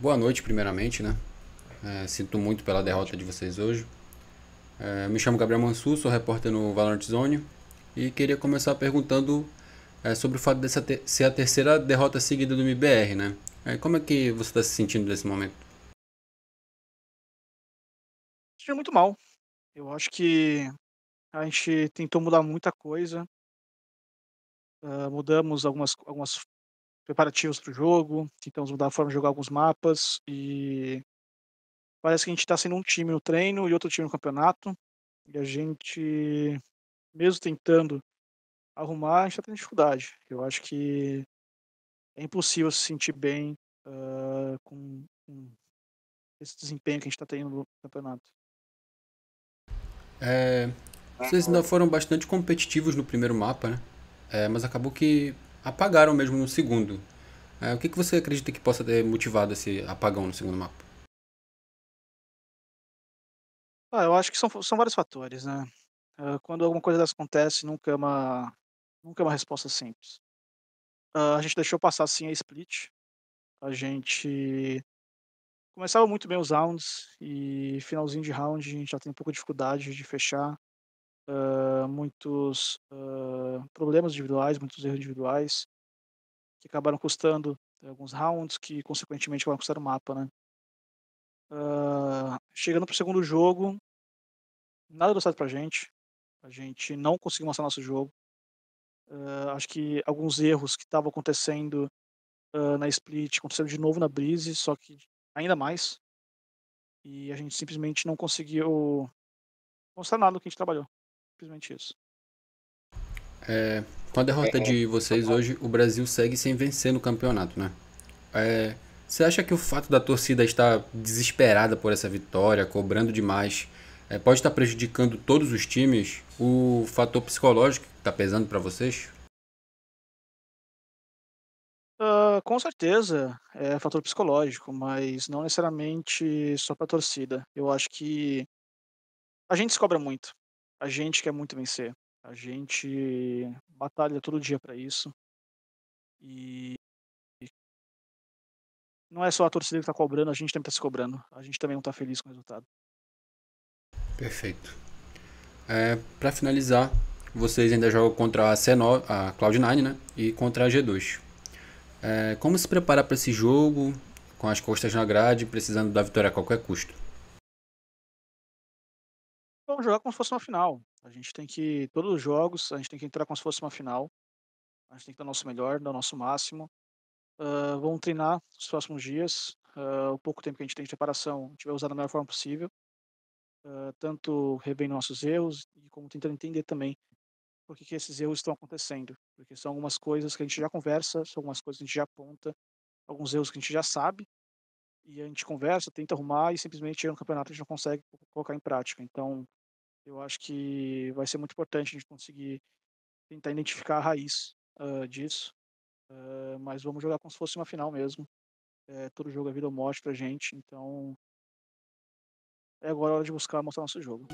Boa noite, primeiramente, né? É, sinto muito pela derrota de vocês hoje. É, me chamo Gabriel Mansu, sou repórter no Valorant Zone e queria começar perguntando é, sobre o fato dessa ser a terceira derrota seguida do MBR, né? É, como é que você está se sentindo nesse momento? Estou muito mal. Eu acho que a gente tentou mudar muita coisa. Uh, mudamos algumas, algumas preparativos para o jogo, tentamos mudar a forma de jogar alguns mapas e parece que a gente está sendo um time no treino e outro time no campeonato. E a gente, mesmo tentando arrumar, a gente está tendo dificuldade. Eu acho que é impossível se sentir bem uh, com, com, esse desempenho que a gente está tendo no campeonato. É, vocês ainda é. foram bastante competitivos no primeiro mapa, né? É, mas acabou que apagaram mesmo no segundo. É, o que, que você acredita que possa ter motivado esse apagão no segundo mapa? Ah, eu acho que são, são vários fatores, né? Uh, quando alguma coisa dessa acontece, nunca é uma, nunca é uma resposta simples. Uh, a gente deixou passar sim a split. A gente começava muito bem os rounds e finalzinho de round a gente já tem um pouco de dificuldade de fechar muitos uh, problemas individuais, muitos erros individuais, que acabaram custando eh, alguns rounds, que consequentemente vão custar o mapa, né? Uh, chegando segundo jogo, nada deu certo a gente. A gente não conseguiu mostrar nosso jogo. Uh, acho que alguns erros que estavam acontecendo uh, na split aconteceram de novo na Breeze, só que ainda mais. E a gente simplesmente não conseguiu mostrar nada do que a gente trabalhou. Simplesmente isso. É, com a derrota de vocês hoje, o Brasil segue sem vencer no campeonato, né? É, você acha que o fato da torcida estar desesperada por essa vitória, cobrando demais, é, pode estar prejudicando todos os times? O fator psicológico está pesando para vocês? Uh, com certeza é fator psicológico, mas não necessariamente só para torcida. Eu acho que a gente se cobra muito. A gente quer muito vencer. A gente batalha todo dia para isso. E não é só a torcida que está cobrando, a gente também está se cobrando. A gente também não está feliz com o resultado. Perfeito. É, para finalizar, vocês ainda jogam contra a, C9, a Cloud9 né? e contra a G2. É, como se preparar para esse jogo com as costas na grade, precisando da vitória a qualquer custo? Vamos jogar como se fosse uma final. A gente tem que, todos os jogos, a gente tem que entrar como se fosse uma final. A gente tem que dar o nosso melhor, dar o nosso máximo. Uh, vamos treinar nos próximos dias. Uh, o pouco tempo que a gente tem de preparação, a gente vai usar da melhor forma possível. Uh, tanto revendo nossos erros e como tentando entender também por que, que esses erros estão acontecendo. Porque são algumas coisas que a gente já conversa, são algumas coisas que a gente já aponta, alguns erros que a gente já sabe, e a gente conversa, tenta arrumar e simplesmente no campeonato a gente não consegue colocar em prática. Então, eu acho que vai ser muito importante a gente conseguir tentar identificar a raiz uh, disso. Uh, mas vamos jogar como se fosse uma final mesmo. É, todo jogo é vida ou morte pra gente, então é agora a hora de buscar mostrar nosso jogo.